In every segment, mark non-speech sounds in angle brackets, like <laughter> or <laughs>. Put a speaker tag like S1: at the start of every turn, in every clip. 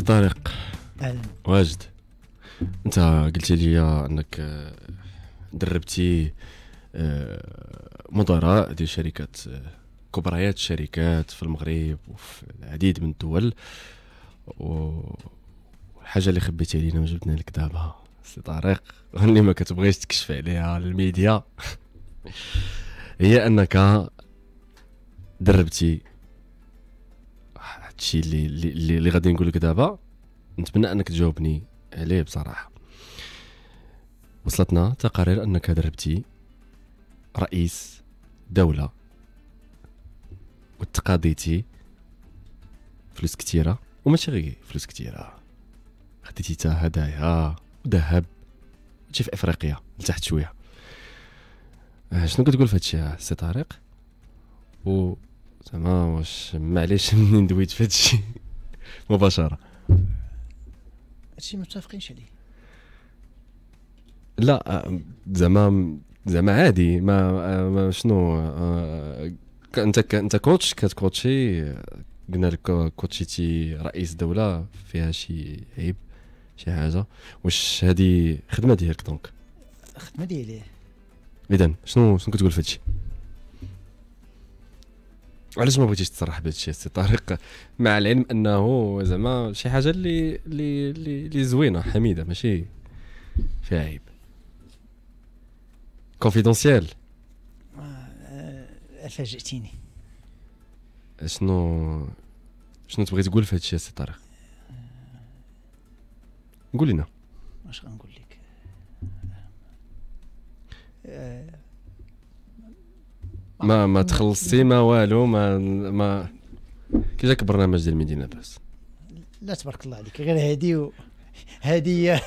S1: سي طارق اهلا واجد انت قلت لي انك آه، دربتي آه، مدراء آه، ديال شركات كبريات الشركات في المغرب وفي العديد من الدول والحاجه اللي خبيتي علينا وجبنا لك دابا سي طارق اللي ما كتبغيش تكشف عليها للميديا <laughs> هي انك دربتي هادشي اللي اللي, اللي غادي نقول لك دابا نتمنى انك تجاوبني عليه بصراحه وصلتنا تقارير انك دربتي رئيس دوله وتقاضيتي فلوس كثيره وماشي غير فلوس كثيره خديتي تا هدايا وذهب جي في افريقيا لتحت شويه آه، شنو كتقول في هادشي سي طارق و زعما واش معليش <laughs> منين دويت في هادشي مباشره
S2: هادشي متفقينش عليه
S1: لا آه، زعما زعما عادي ما, آه، ما شنو آه، انت انت كوتش كتكوتشي قلنا لك كوتشيتي رئيس دوله فيها شي عيب شي حاجه واش هذه خدمه ديالك دونك
S2: خدمه ديالي
S1: اذا شنو شنو كتقول في هادشي علاش ما بغيتيش تصرح بهذا الشيء سي طارق مع العلم انه زعما شي حاجه اللي اللي اللي زوينه حميده ماشي فيها عيب كونفيدونسيال
S2: آه، فاجئتيني
S1: شنو شنو تبغي تقول في هذا الشيء سي طارق قول لنا
S2: واش غنقول لك آه،
S1: ما ما تخلصتي ما والو ما ما كي جاك برنامج ديال مدينه باس
S2: لا تبارك الله عليك غير هادي و... هادي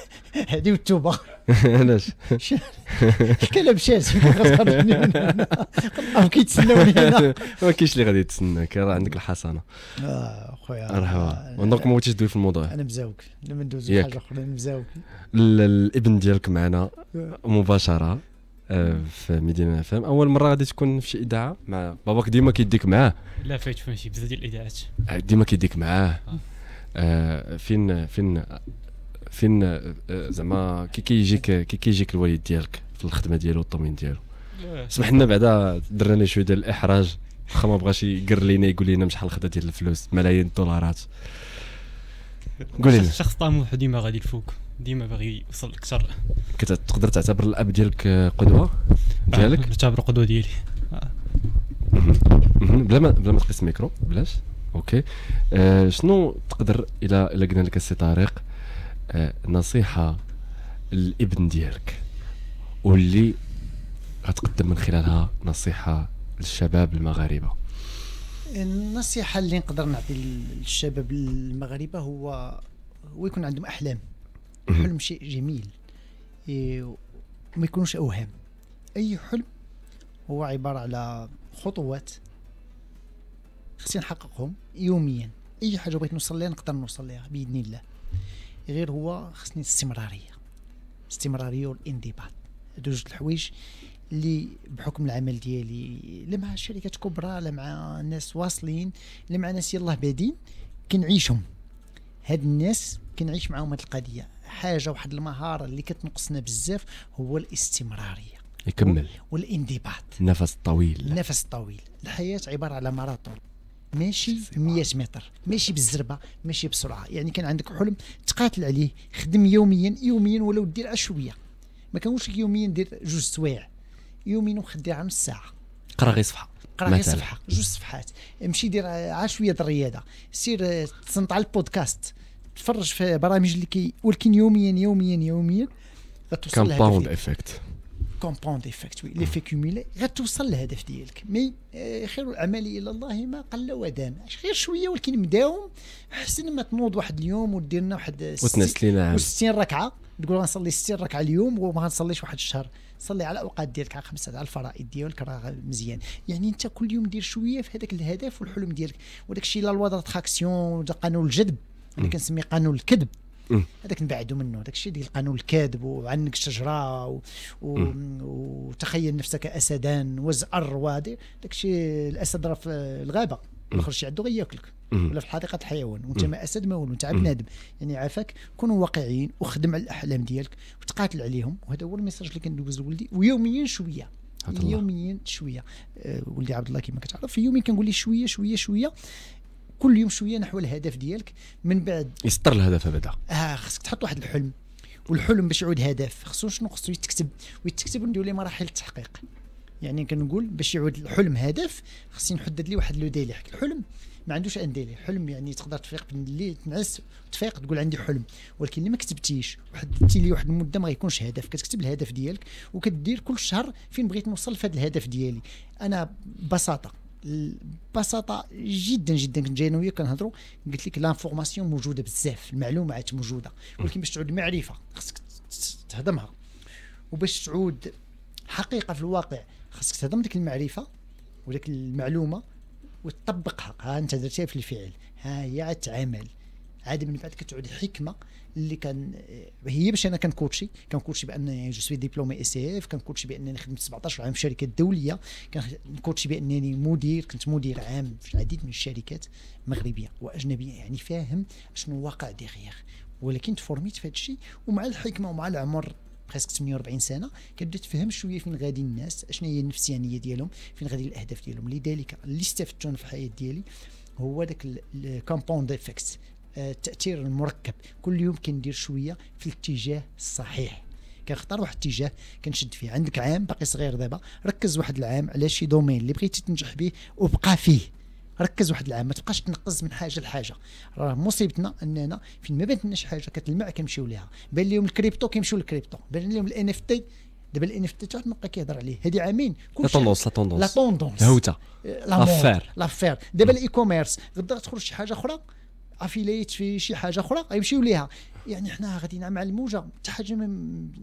S2: هادي والتوبه
S1: <laughs> علاش الكلام شاز ما كيتسناوني هنا ما كاينش اللي غادي يتسناك راه عندك الحصانه اه خويا مرحبا آه، ودونك ما بغيتيش تدوي في الموضوع
S2: انا مزاوك لما ندوزو حاجه اخرى مزاوك
S1: الابن ديالك معنا آه. مباشره آه، في مدينه فهم اول مره غادي تكون في شي اذاعه مع باباك ديما كيديك معاه لا فايت فهم شي بزاف ديال الاذاعات آه، ديما كيديك معاه آه, آه، فين فين فين زعما كي كيجيك كي كيجيك الوالد ديالك في الخدمه ديالو والطمين ديالو سمح لنا بعدا درنا لي شويه ديال الاحراج واخا ما بغاش يقر لينا يقول لنا شحال خدا ديال الفلوس ملايين الدولارات قول لنا شخص طموح ديما غادي يفوق ديما باغي يوصل اكثر تقدر تعتبر الاب ديالك قدوه آه، ديالك آه نعتبر قدوه ديالي آه. بلا ما بلا ما تقيس الميكرو بلاش اوكي آه شنو تقدر الى الى قلنا لك السي طارق آه نصيحه للابن ديالك واللي غتقدم من خلالها نصيحه للشباب المغاربه
S2: النصيحه اللي نقدر نعطي للشباب المغاربه هو هو يكون عندهم احلام الحلم شيء جميل إيه، وما يكونوش اوهام اي حلم هو عباره على خطوات خصني نحققهم يوميا اي حاجه بغيت نوصل لها نقدر نوصل لها باذن الله غير هو خصني الاستمراريه الاستمراريه والانضباط هادو جوج الحوايج اللي بحكم العمل ديالي لا مع شركات كبرى لا مع ناس واصلين لا مع ناس يلاه بادين كنعيشهم هاد الناس كنعيش معاهم هاد القضيه حاجه واحد المهاره اللي كتنقصنا بزاف هو الاستمراريه يكمل والانضباط
S1: النفس الطويل
S2: النفس الطويل الحياه عباره على ماراثون ماشي 100 متر ماشي بالزربه ماشي بسرعه يعني كان عندك حلم تقاتل عليه خدم يوميا يوميا ولو دير شويه ما كنقولش يوميا دير جوج سوايع يوميا وخدي على نص ساعه
S1: قرا غير صفحه قرا غير صفحه
S2: جوج صفحات امشي دير عشويه الرياضه سير آه، تصنت على البودكاست تفرج في برامج اللي كي ولكن يوميا يوميا يوميا غتوصل كومباوند افكت كومباوند افكت وي ليفي كوميلي غتوصل للهدف ديالك مي euh, خير العمل الى الله ما قل ودان غير شويه ولكن مداوم احسن ما تنوض واحد اليوم ودير لنا واحد 60 ركعه تقول غنصلي 60 ركعه اليوم وما غنصليش واحد الشهر صلي على الاوقات ديالك على خمسه على الفرائض ديالك راه مزيان يعني انت كل يوم دير شويه في هذاك الهدف والحلم ديالك وداك الشيء لا لوا دراكسيون قانون الجذب انا كنسميه قانون الكذب هذاك نبعدوا منه هذاك الشيء ديال قانون الكذب وعنك الشجره و... و... وتخيل نفسك اسدا وزأر وهذا داك الشيء الاسد راه في الغابه ما خرجش عنده غياكلك ولا في حديقه الحيوان وانت ما اسد ما والو انت بنادم يعني عافاك كونوا واقعيين وخدم على الاحلام ديالك وتقاتل عليهم وهذا هو الميساج اللي كندوز لولدي ويوميا شويه يوميا شويه آه، ولدي عبد الله كما كتعرف يوميا كنقول ليه شويه شويه شويه كل يوم شويه نحو الهدف ديالك من بعد
S1: يسطر الهدف هذا
S2: اه خصك تحط واحد الحلم والحلم باش يعود هدف خصو شنو خصو يتكتب ويتكتب ندير ليه مراحل التحقيق يعني كنقول باش يعود الحلم هدف خصني نحدد لي واحد لو ديلي حك الحلم ما عندوش ان ديلي الحلم يعني تقدر تفيق بالليل تنعس تفيق تقول عندي حلم ولكن اللي ما كتبتيش وحددتي لي واحد المده ما غيكونش هدف كتكتب الهدف ديالك وكدير كل شهر فين بغيت نوصل في هذا الهدف ديالي انا ببساطه ببساطه جدا جدا كنت جاي انا وياك كنهضروا قلت لك لانفورماسيون موجوده بزاف المعلومات موجوده ولكن باش تعود معرفه خصك تهضمها وباش تعود حقيقه في الواقع خصك تهضم ديك المعرفه وديك المعلومه وتطبقها ها انت درتيها في الفعل ها هي عتعمل عاد من بعد كتعود حكمه اللي كان هي باش انا كنكوتشي كنكوتشي بان جو سوي ديبلومي اي سي اف كنكوتشي بانني خدمت 17 عام في شركات دوليه كنكوتشي بانني مدير كنت مدير عام في العديد من الشركات مغربيه واجنبيه يعني فاهم شنو واقع ديغيغ ولكن تفورميت في هذا الشيء ومع الحكمه ومع العمر بريسك 48 سنه كتبدا تفهم شويه فين غادي الناس اشنا هي النفسانيه ديالهم فين غادي الاهداف ديالهم لذلك اللي استفدت انا في الحياه ديالي هو داك الكومبوند افكت التاثير المركب كل يوم كندير شويه في الاتجاه الصحيح كنختار واحد الاتجاه كنشد فيه عندك عام باقي صغير دابا ركز واحد العام على شي دومين اللي بغيتي تنجح به وبقى فيه ركز واحد العام ما تبقاش تنقز من حاجه لحاجه راه مصيبتنا اننا فين ما بانتنا شي حاجه كتلمع كنمشيو ليها بان لهم الكريبتو كيمشيو للكريبتو بان لهم الان اف تي دابا الان اف تي تعرف واحد كيهضر عليه هادي عامين كل لا توندونس لا توندونس لا طوندونس الهوته لافير لافير دابا الاي كوميرس غدا تخرج شي حاجه اخرى افيليت في شي حاجه اخرى غيمشيو ليها يعني حنا غاديين مع الموجه حتى حاجه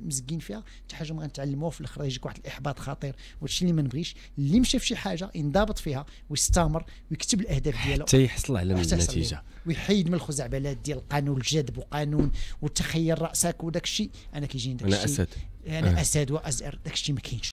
S2: مزقين فيها حتى حاجه ما غنتعلموها في الاخر يجيك واحد الاحباط خطير وهادشي اللي ما نبغيش اللي مشى في شي حاجه ينضبط فيها ويستمر ويكتب الاهداف ديالو حتى يحصل على النتيجه ويحيد من الخزعبلات ديال القانون الجذب وقانون وتخيل راسك وداك الشيء انا كيجيني داك الشيء انا اسد انا أه. اسد
S1: وازر داك الشيء ما كاينش